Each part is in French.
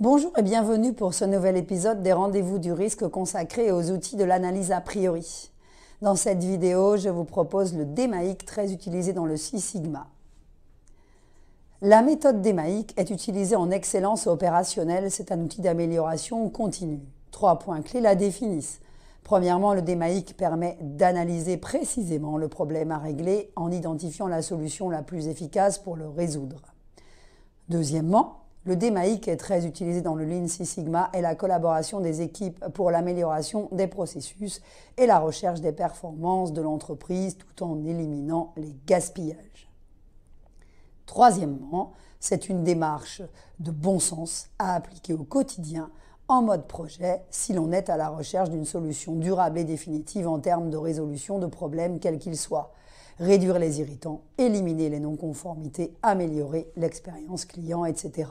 Bonjour et bienvenue pour ce nouvel épisode des rendez-vous du risque consacré aux outils de l'analyse a priori. Dans cette vidéo, je vous propose le DEMAIC, très utilisé dans le Six Sigma. La méthode DEMAIC est utilisée en excellence opérationnelle, c'est un outil d'amélioration continue. Trois points clés la définissent. Premièrement, le DEMAIC permet d'analyser précisément le problème à régler en identifiant la solution la plus efficace pour le résoudre. Deuxièmement, le DMAI qui est très utilisé dans le Lean Six Sigma est la collaboration des équipes pour l'amélioration des processus et la recherche des performances de l'entreprise tout en éliminant les gaspillages. Troisièmement, c'est une démarche de bon sens à appliquer au quotidien en mode projet si l'on est à la recherche d'une solution durable et définitive en termes de résolution de problèmes quels qu'ils soient. Réduire les irritants, éliminer les non-conformités, améliorer l'expérience client, etc.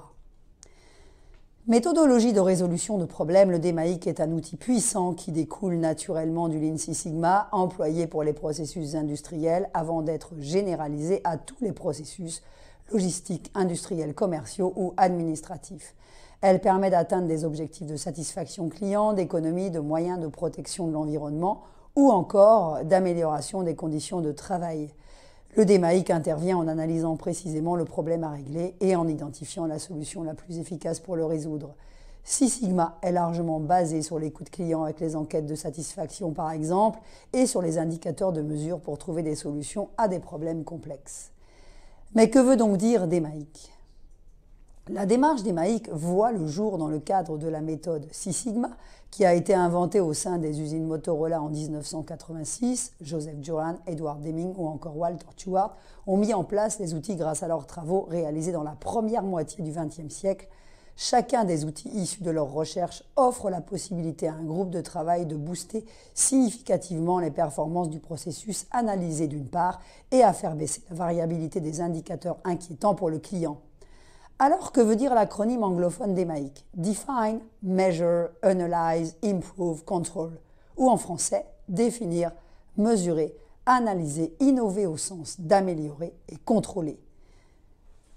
Méthodologie de résolution de problèmes, le DMAIC est un outil puissant qui découle naturellement du Lean Six Sigma, employé pour les processus industriels avant d'être généralisé à tous les processus logistiques, industriels, commerciaux ou administratifs. Elle permet d'atteindre des objectifs de satisfaction client, d'économie, de moyens de protection de l'environnement ou encore d'amélioration des conditions de travail. Le DMAIC intervient en analysant précisément le problème à régler et en identifiant la solution la plus efficace pour le résoudre. Six Sigma est largement basé sur les de client avec les enquêtes de satisfaction par exemple et sur les indicateurs de mesure pour trouver des solutions à des problèmes complexes. Mais que veut donc dire DMAIC la démarche des voit le jour dans le cadre de la méthode Six Sigma, qui a été inventée au sein des usines Motorola en 1986. Joseph Duran, Edward Deming ou encore Walter Stewart ont mis en place les outils grâce à leurs travaux réalisés dans la première moitié du XXe siècle. Chacun des outils issus de leurs recherches offre la possibilité à un groupe de travail de booster significativement les performances du processus analysé d'une part et à faire baisser la variabilité des indicateurs inquiétants pour le client alors, que veut dire l'acronyme anglophone d'EMAIC Define, Measure, Analyze, Improve, Control. Ou en français, définir, mesurer, analyser, innover au sens d'améliorer et contrôler.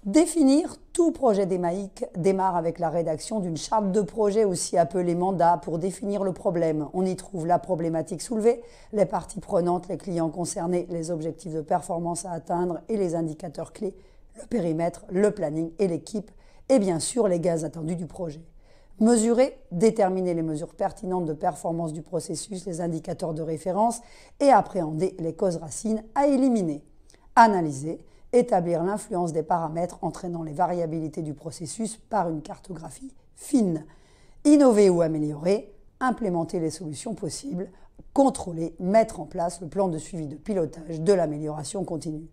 Définir tout projet d'EMAIC démarre avec la rédaction d'une charte de projet, aussi appelée mandat, pour définir le problème. On y trouve la problématique soulevée, les parties prenantes, les clients concernés, les objectifs de performance à atteindre et les indicateurs clés le périmètre, le planning et l'équipe, et bien sûr les gaz attendus du projet. Mesurer, déterminer les mesures pertinentes de performance du processus, les indicateurs de référence et appréhender les causes racines à éliminer. Analyser, établir l'influence des paramètres entraînant les variabilités du processus par une cartographie fine. Innover ou améliorer, implémenter les solutions possibles, contrôler, mettre en place le plan de suivi de pilotage de l'amélioration continue.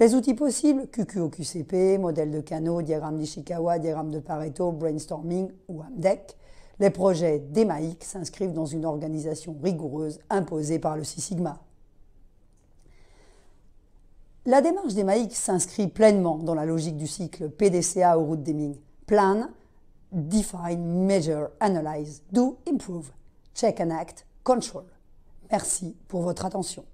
Les outils possibles, QQOQCP, modèle de canaux, diagramme d'Ishikawa, diagramme de Pareto, brainstorming ou AMDEC. Les projets d'EMAIC s'inscrivent dans une organisation rigoureuse imposée par le Six Sigma. La démarche d'EMAIC s'inscrit pleinement dans la logique du cycle PDCA au route d'Eming. Plan, Define, Measure, Analyze, Do, Improve, Check and Act, Control. Merci pour votre attention.